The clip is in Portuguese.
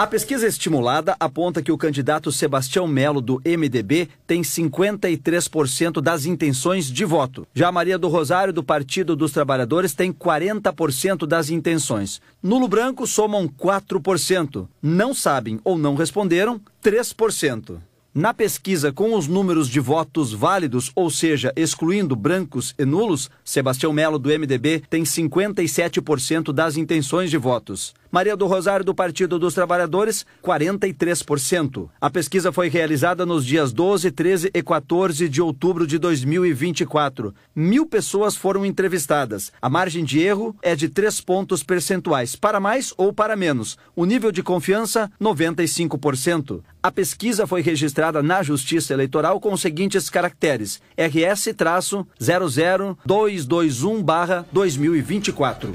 A pesquisa estimulada aponta que o candidato Sebastião Melo, do MDB, tem 53% das intenções de voto. Já Maria do Rosário, do Partido dos Trabalhadores, tem 40% das intenções. Nulo branco somam 4%. Não sabem ou não responderam, 3%. Na pesquisa com os números de votos válidos, ou seja, excluindo brancos e nulos, Sebastião Melo do MDB tem 57% das intenções de votos. Maria do Rosário, do Partido dos Trabalhadores, 43%. A pesquisa foi realizada nos dias 12, 13 e 14 de outubro de 2024. Mil pessoas foram entrevistadas. A margem de erro é de 3 pontos percentuais, para mais ou para menos. O nível de confiança, 95%. A pesquisa foi registrada na Justiça Eleitoral com os seguintes caracteres: RS-00221-2024.